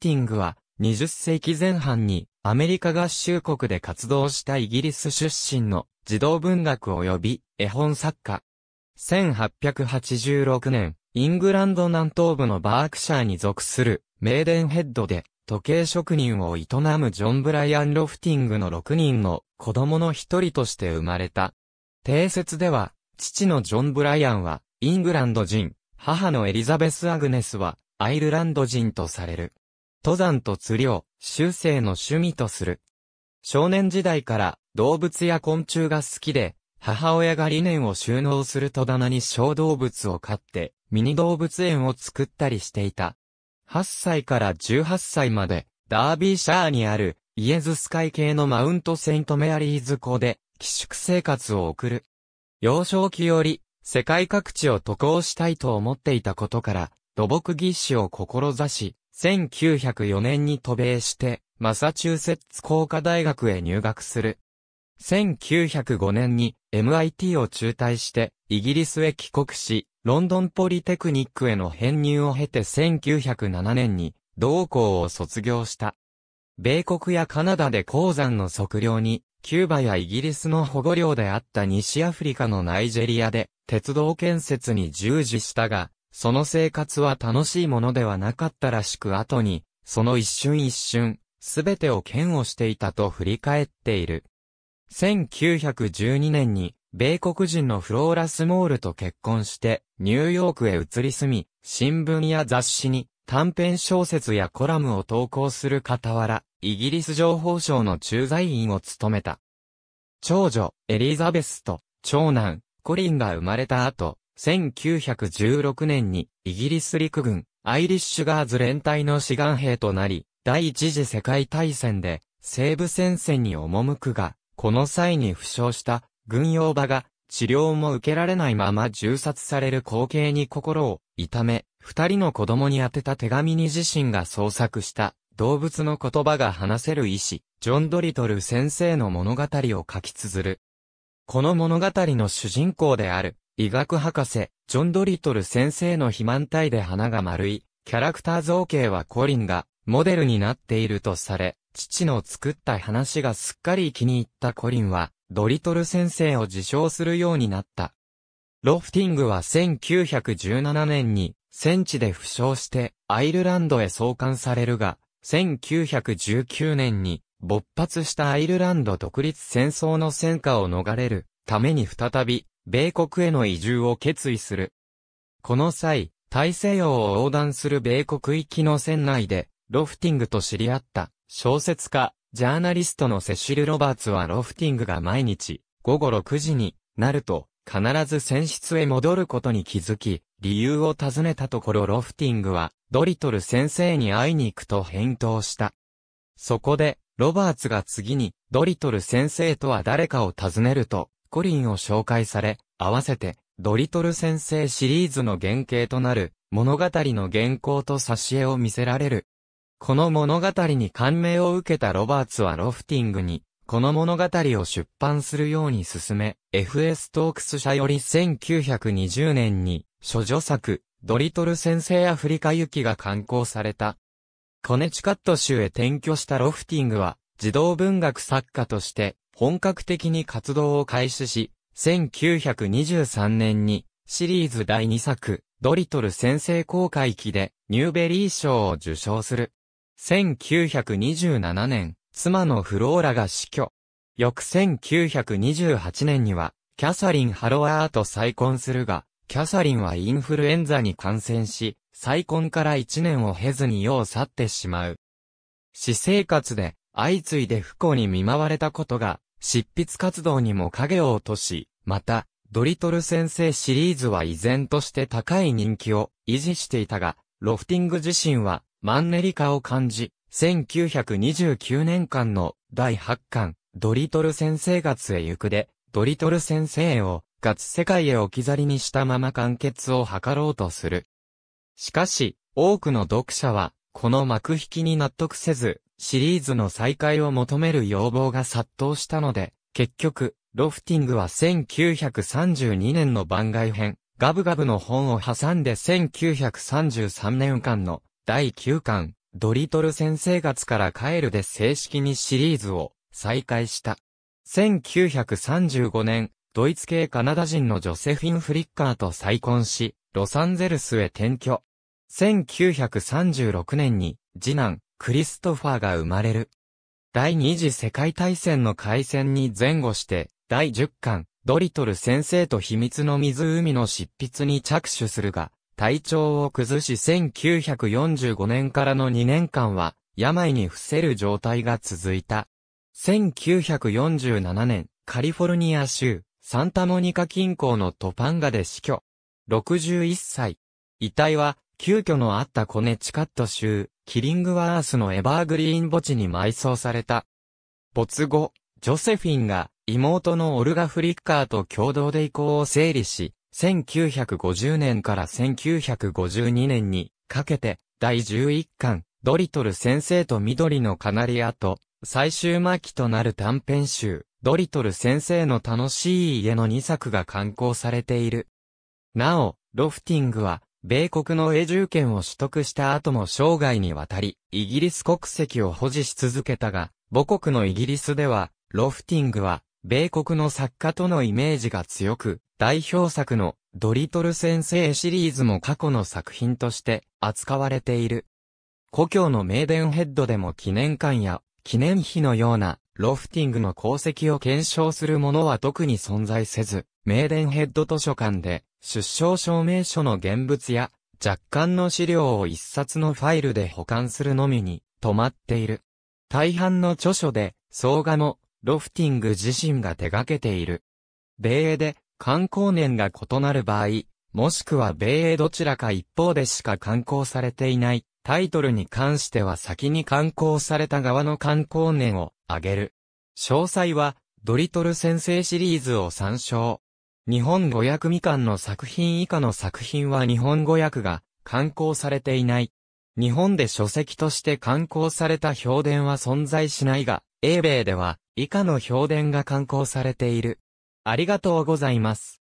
ティングは、20世紀前半にアメリカ合衆国で活動したイギリス出身の児童文学及び絵本作家。1886年、イングランド南東部のバークシャーに属するメーデンヘッドで時計職人を営むジョン・ブライアン・ロフティングの6人の子供の一人として生まれた。定説では、父のジョン・ブライアンはイングランド人、母のエリザベス・アグネスはアイルランド人とされる。登山と釣りを修正の趣味とする。少年時代から動物や昆虫が好きで、母親が理念を収納する戸棚に小動物を飼って、ミニ動物園を作ったりしていた。8歳から18歳まで、ダービーシャーにある、イエズス会系のマウントセントメアリーズ校で、寄宿生活を送る。幼少期より、世界各地を渡航したいと思っていたことから、土木技師を志し、1904年に渡米して、マサチューセッツ工科大学へ入学する。1905年に MIT を中退して、イギリスへ帰国し、ロンドンポリテクニックへの編入を経て1907年に、同校を卒業した。米国やカナダで鉱山の測量に、キューバやイギリスの保護領であった西アフリカのナイジェリアで、鉄道建設に従事したが、その生活は楽しいものではなかったらしく後に、その一瞬一瞬、すべてを嫌悪していたと振り返っている。1912年に、米国人のフローラスモールと結婚して、ニューヨークへ移り住み、新聞や雑誌に短編小説やコラムを投稿する傍ら、イギリス情報省の駐在員を務めた。長女、エリザベスと、長男、コリンが生まれた後、1916年にイギリス陸軍アイリッシュガーズ連隊の志願兵となり、第一次世界大戦で西部戦線に赴くが、この際に負傷した軍用馬が治療も受けられないまま銃殺される光景に心を痛め、二人の子供に宛てた手紙に自身が創作した動物の言葉が話せる医師、ジョン・ドリトル先生の物語を書き綴る。この物語の主人公である医学博士、ジョン・ドリトル先生の肥満体で花が丸い、キャラクター造形はコリンが、モデルになっているとされ、父の作った話がすっかり気に入ったコリンは、ドリトル先生を自称するようになった。ロフティングは1917年に戦地で負傷してアイルランドへ送還されるが、1919年に勃発したアイルランド独立戦争の戦火を逃れるために再び米国への移住を決意する。この際、大西洋を横断する米国行きの船内で、ロフティングと知り合った小説家、ジャーナリストのセシル・ロバーツはロフティングが毎日午後6時になると必ず船室へ戻ることに気づき、理由を尋ねたところロフティングはドリトル先生に会いに行くと返答した。そこで、ロバーツが次にドリトル先生とは誰かを尋ねると、コリンを紹介され、合わせて、ドリトル先生シリーズの原型となる、物語の原稿と挿絵を見せられる。この物語に感銘を受けたロバーツはロフティングに、この物語を出版するように進め、F.S. トークス社より1920年に、諸女作、ドリトル先生アフリカ行きが刊行された。コネチカット州へ転居したロフティングは、児童文学作家として、本格的に活動を開始し、1923年にシリーズ第2作、ドリトル先生公開期でニューベリー賞を受賞する。1927年、妻のフローラが死去。翌1928年には、キャサリン・ハロワーと再婚するが、キャサリンはインフルエンザに感染し、再婚から1年を経ずに世を去ってしまう。私生活で相次いで不幸に見舞われたことが執筆活動にも影を落とし、また、ドリトル先生シリーズは依然として高い人気を維持していたが、ロフティング自身はマンネリ化を感じ、1929年間の第8巻、ドリトル先生月へ行くで、ドリトル先生を月世界へ置き去りにしたまま完結を図ろうとする。しかし、多くの読者は、この幕引きに納得せず、シリーズの再開を求める要望が殺到したので、結局、ロフティングは1932年の番外編、ガブガブの本を挟んで1933年間の第9巻、ドリトル先生月から帰るで正式にシリーズを再開した。1935年、ドイツ系カナダ人のジョセフィン・フリッカーと再婚し、ロサンゼルスへ転居。1936年に、次男、クリストファーが生まれる。第二次世界大戦の開戦に前後して、第十巻、ドリトル先生と秘密の湖の執筆に着手するが、体調を崩し1945年からの2年間は、病に伏せる状態が続いた。1947年、カリフォルニア州、サンタモニカ近郊のトパンガで死去。61歳。遺体は、急遽のあったコネチカット州、キリングワースのエバーグリーン墓地に埋葬された。没後、ジョセフィンが妹のオルガ・フリッカーと共同で意向を整理し、1950年から1952年にかけて第11巻、ドリトル先生と緑のカナリアと、最終末期となる短編集、ドリトル先生の楽しい家の2作が刊行されている。なお、ロフティングは、米国の永住権を取得した後も生涯にわたり、イギリス国籍を保持し続けたが、母国のイギリスでは、ロフティングは、米国の作家とのイメージが強く、代表作のドリトル先生シリーズも過去の作品として扱われている。故郷のメーデンヘッドでも記念館や記念碑のようなロフティングの功績を検証するものは特に存在せず、メーデンヘッド図書館で出生証明書の現物や若干の資料を一冊のファイルで保管するのみに止まっている。大半の著書で、総画も、ロフティング自身が手掛けている。米英で、観光年が異なる場合、もしくは米英どちらか一方でしか観光されていない、タイトルに関しては先に観光された側の観光年を挙げる。詳細は、ドリトル先生シリーズを参照。日本語訳未完の作品以下の作品は日本語訳が刊行されていない。日本で書籍として刊行された評伝は存在しないが、英米では以下の評伝が刊行されている。ありがとうございます。